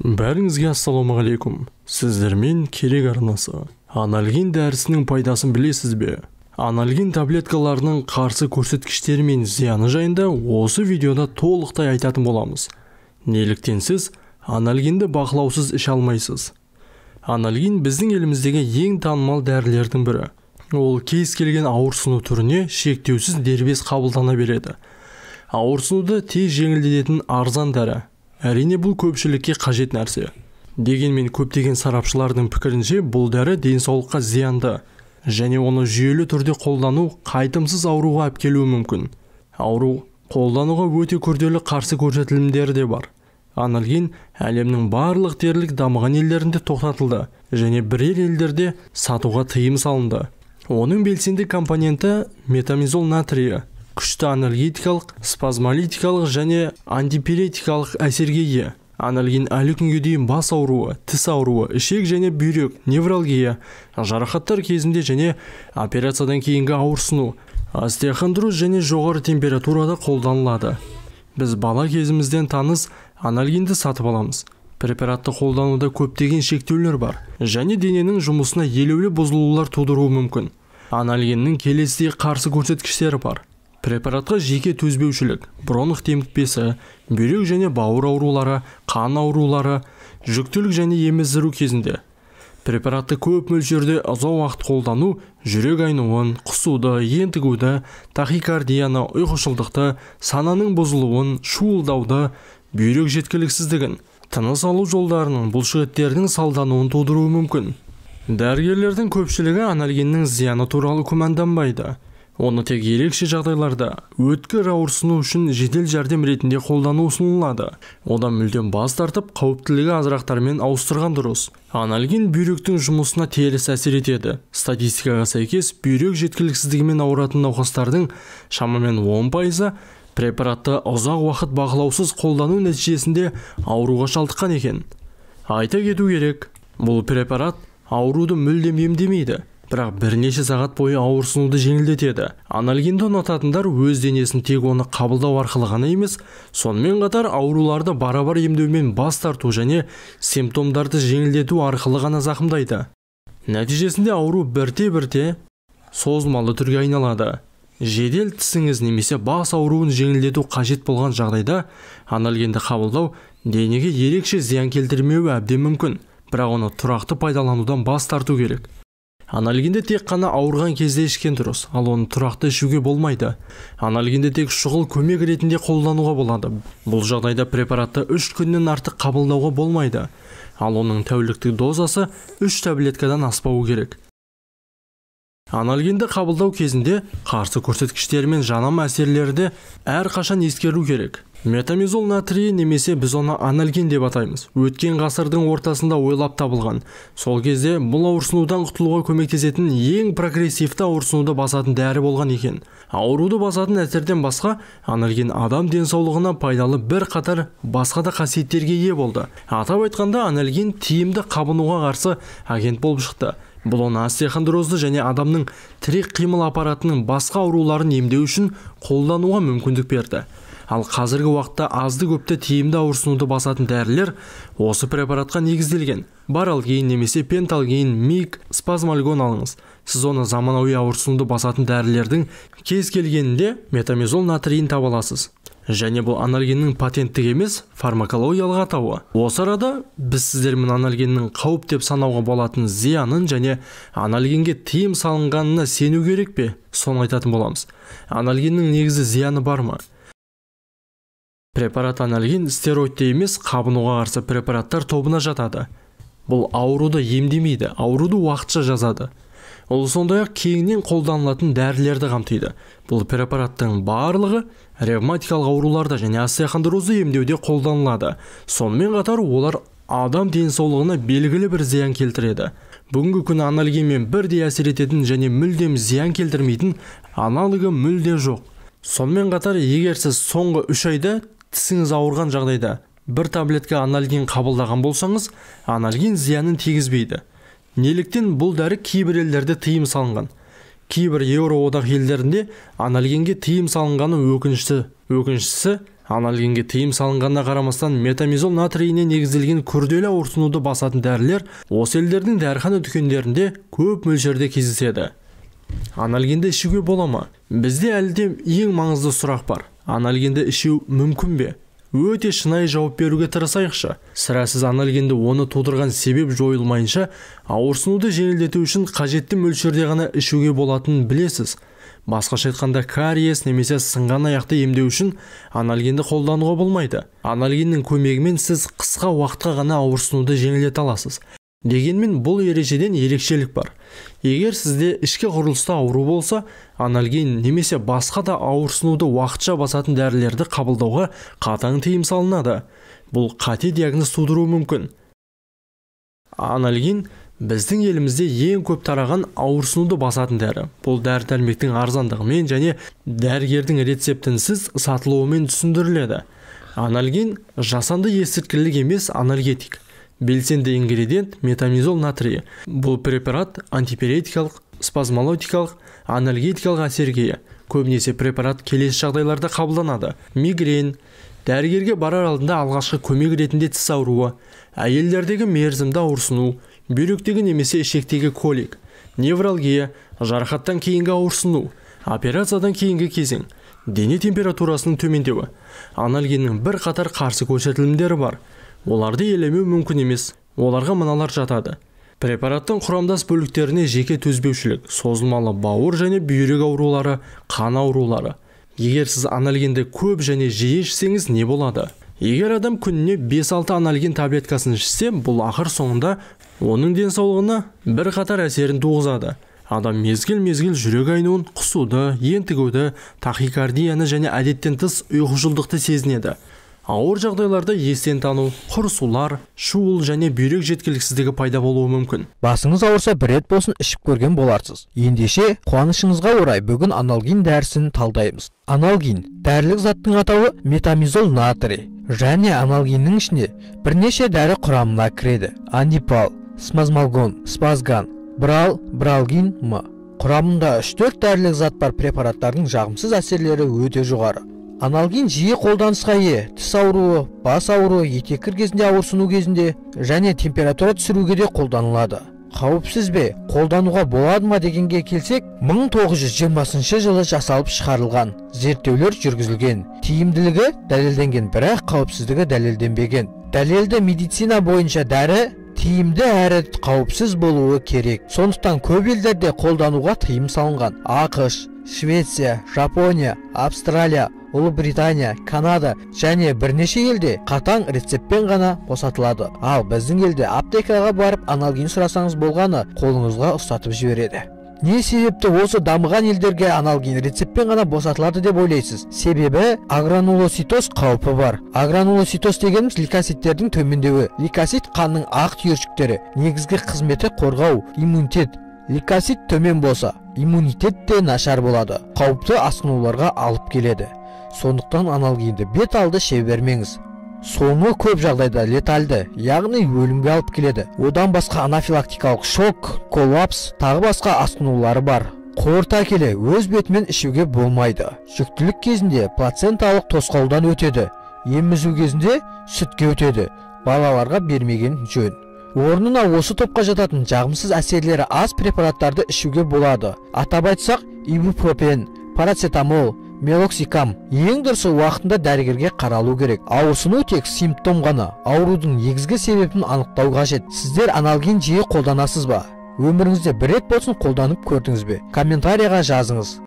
бәріңізге ассалаумағалейкум сіздермен керек арнасы анальгин дәрісінің пайдасын білесіз бе анальгин таблеткаларының қарсы көрсеткіштері мен зияны жайында осы видеода толықтай айтатын боламыз неліктен сіз анальгинді бақылаусыз іше алмайсыз анальгин біздің еліміздегі ең танымал дәрілердің бірі ол кез келген ауырсыну түріне шектеусіз дербес қабылдана береді ауырсынуды тез жеңілдететін арзан дәрі әрине бұл көпшілікке қажет нәрсе дегенмен көптеген сарапшылардың пікірінше бұл дәрі денсаулыққа зиянды және оны жүйелі түрде қолдану қайтымсыз ауруға әп мүмкін ауру қолдануға өте күрделі қарсы көрсетілімдері де бар анальгин әлемнің барлық дерлік дамыған елдерінде тоқтатылды және бірер елдерде сатуға тыйым салынды оның белсенді компоненті метамизол натрийі күшті анальгетикалық спазмолитикалық және антипиретикалық әсерге ие анальгин әлі күнге дейін бас ауруы тіс ауруы ішек және бүйрек невралгия жарақаттар кезінде және операциядан кейінгі ауырсыну остеохондроз және жоғары температурада қолданылады біз бала кезімізден таныс анальгинді сатып аламыз препаратты қолдануда көптеген шектеулер бар және дененің жұмысына елеулі бұзылулар тудыруы мүмкін анальгиннің келесідей қарсы көрсеткіштері бар препаратқа жеке төзбеушілік бронх демікпесі бүйрек және бауыр аурулары қан аурулары жүктілік және еміздіру кезінде препаратты көп мөлшерде ұзақ уақыт қолдану жүрек айнуын құсуды ентігуді тахикардияны ұйқышылдықты сананың бұзылуын шуылдауды бүйрек жеткіліксіздігін тыныс алу жолдарының бұлшықеттердің салдануын тудыруы мүмкін дәрігерлердің көпшілігі анальгеннің зияны туралы күмәнданбайды оны тек ерекше жағдайларда өткір ауырсыну үшін жедел жәрдем ретінде қолдану ұсынылады одан мүлдем бас тартып қауіптілігі азырақтармен ауыстырған дұрыс анальгин бүйректің жұмысына теріс әсер етеді статистикаға сәйкес бүйрек жеткіліксіздігімен ауыратын науқастардың шамамен 10 пайызы препаратты ұзақ уақыт бақылаусыз қолдану нәтижесінде ауруға шалдыққан екен айта кету керек бұл препарат ауруды мүлдем емдемейді бірақ бірнеше сағат бойы ауырсынуды жеңілдетеді анальгинді ұнататындар өз денесін тек оны қабылдау арқылы ғана емес сонымен қатар ауруларды барабар емдеумен бас тарту және симптомдарды жеңілдету арқылы ғана зақымдайды нәтижесінде ауру бірте бірте созылмалы түрге айналады жедел тісіңіз немесе бас ауруын жеңілдету қажет болған жағдайда анальгенді қабылдау денеге ерекше зиян келтірмеуі әбден мүмкін бірақ оны тұрақты пайдаланудан бас тарту керек анальгинді тек қана ауырған кезде ішкен дұрыс ал оны тұрақты ішуге болмайды анальгинді тек шұғыл көмек ретінде қолдануға болады бұл жағдайда препаратты үш күннен артық қабылдауға болмайды ал оның тәуліктік дозасы үш таблеткадан аспауы керек анальгинді қабылдау кезінде қарсы көрсеткіштер мен жанама әр әрқашан ескеру керек метамизол натрий немесе біз оны анальген деп атаймыз өткен ғасырдың ортасында ойлап табылған сол кезде бұл ауырсынудан құтылуға көмектесетін ең прогрессивті ауырсынуды басатын дәрі болған екен ауруды басатын әсерден басқа анальген адам денсаулығына пайдалы бір қатар басқа да қасиеттерге ие болды атап айтқанда анальген тиімді қабынуға қарсы агент болып шықты бұл оны остеохондрозды және адамның тірек қимыл аппаратының басқа ауруларын емдеу үшін қолдануға мүмкіндік берді ал қазіргі уақытта азды көпті тиімді ауырсынуды басатын дәрілер осы препаратқа негізделген баралгин немесе пенталгин мик спазмальгон алыңыз сіз оны заманауи ауырсынуды басатын дәрілердің кез келгенінде метамизол натрийін таба аласыз және бұл анальгиннің патенттік емес фармакологиялық атауы осы арада біз сіздермен анальгиннің қауіп деп санауға болатын зиянын және анальгинге тыйым салынғанына сену керек пе соны айтатын боламыз анальгиннің негізі зияны бар ма препарат анальгин стероидте емес қабынуға қарсы препараттар тобына жатады бұл ауруды емдемейді ауруды уақытша жазады ол сондай-ақ кеңінен қолданылатын дәрілерді қамтиды бұл препараттың барлығы ревматикалық ауруларда және остеохондрозды емдеуде қолданылады сонымен қатар олар адам денсаулығына белгілі бір зиян келтіреді бүгінгі күні анальгинмен бірдей әсер ететін және мүлдем зиян келтірмейтін аналогы мүлде жоқ сонымен қатар егер сіз соңғы үш айда тісіңіз ауырған жағдайда бір таблетка анальгин қабылдаған болсаңыз анальгин зиянын тигізбейді неліктен бұл дәрі кейбір елдерде тыйым салынған кейбір еуроодақ елдерінде анальгинге тыйым салынғаны өкінішті өкініштісі анальгинге тыйым салынғанына қарамастан метамизол натрийіне негізделген күрделі ауырсынуды басатын дәрілер осы елдердің дәріхана дүкендерінде көп мөлшерде кездеседі анальгинді ішуге бола ма бізде әлі ең маңызды сұрақ бар анальгенді ішеу мүмкін бе өте шынайы жауап беруге тырысайықшы сірә сіз анальгенді оны тудырған себеп жойылмайынша ауырсынуды жеңілдету үшін қажетті мөлшерде ғана ішуге болатынын білесіз басқаша айтқанда кариес немесе сынған аяқты емдеу үшін анальгенді қолдануға болмайды анальгеннің көмегімен сіз қысқа уақытқа ғана ауырсынуды жеңілдете аласыз дегенмен бұл ережеден ерекшелік бар егер сізде ішкі құрылыста ауру болса анальгин немесе басқа да ауырсынуды уақытша басатын дәрілерді қабылдауға қатаң тыйым салынады бұл қате диагноз тудыруы мүмкін анальгин біздің елімізде ең көп тараған ауырсынуды басатын дәрі бұл дәрі дәрмектің арзандығымен және дәрігердің рецептінсіз сатылуымен түсіндіріледі анальгин жасанды есірткілік емес анальгетик белсенді ингредиент метамизол натрийі бұл препарат антипиретикалық спазмолотикалық анальгетикалық әсерге көбінесе препарат келесі жағдайларда қабылданады мигрень дәрігерге барар алдында алғашқы көмек ретінде тіс ауруы әйелдердегі мерзімді ауырсыну бүйректегі немесе ішектегі колик невралгия жарақаттан кейінгі ауырсыну операциядан кейінгі кезең дене температурасының төмендеуі анальгиннің бір қатар қарсы көрсетілімдері бар оларды елемеу мүмкін емес оларға мыналар жатады препараттың құрамдас бөліктеріне жеке төзбеушілік созылмалы бауыр және бүйрек аурулары қан аурулары егер сіз анальгенді көп және жиі ішсеңіз не болады егер адам күніне 5-6 анальген таблеткасын ішсе бұл ақыр соңында оның денсаулығына бір қатар әсерін туғызады адам мезгіл-мезгіл жүрек айнуын құсуды ентігуді тахикардияны және әдеттен тыс ұйқышылдықты сезінеді ауыр жағдайларда естен тану құрысулар шуыл және бүйрек жеткіліксіздігі пайда болуы мүмкін басыңыз ауырса бір рет болсын ішіп көрген боларсыз ендеше қуанышыңызға орай бүгін аналгин дәрісін талдаймыз аналгин дәрілік заттың атауы метамизол натрий және аналгиннің ішіне бірнеше дәрі құрамына кіреді анипал смазмалгон спазган брал бралгин м құрамында үш төрт дәрілік зат бар препараттардың жағымсыз әсерлері өте жоғары аналгин жиі қолданысқа ие тіс ауруы бас ауруы етеккір кезінде ауырсыну кезінде және температура түсіруге де қолданылады қауіпсіз бе қолдануға болады ма дегенге келсек 1920 жылы жасалып шығарылған зерттеулер жүргізілген тиімділігі дәлелденген бірақ қауіпсіздігі дәлелденбеген дәлелді медицина бойынша дәрі тиімді әрі қауіпсіз болуы керек сондықтан көп елдерде қолдануға тыйым салынған ақш швеция жапония австралия Британия, канада және бірнеше елде қатаң рецептпен ғана босатылады ал біздің елде аптекаға барып аналгин сұрасаңыз болғаны қолыңызға ұстатып жібереді не себепті осы дамыған елдерге аналгин рецептпен ғана босатылады деп ойлайсыз себебі агранулоситоз қаупі бар агранулоситоз дегеніміз лейкоциттердің төмендеуі лейкоцит қанның ақ түйіршіктері негізгі қызметі қорғау иммунитет лейкоцит төмен болса иммунитет те нашар болады қауіпті асқынуларға алып келеді сондықтан анал бет алды шеше бермеңіз соңы көп жағдайда летальды яғни өлімге алып келеді одан басқа анафилактикалық шок коллапс тағы басқа асқынулары бар қорыта келе өз бетімен ішуге болмайды жүктілік кезінде плаценталық тосқауылдан өтеді емізу кезінде сүтке өтеді балаларға бермеген жөн орнына осы топқа жататын жағымсыз әсерлері аз препараттарды ішуге болады атап айтсақ ибупропен парацетамол мелоксикам ең дұрысы уақытында дәрігерге қаралу керек ауырсыну тек симптом ғана аурудың негізгі себебін анықтау қажет сіздер аналген жиі қолданасыз ба өміріңізде бір рет болсын қолданып көрдіңіз бе комментарияға жазыңыз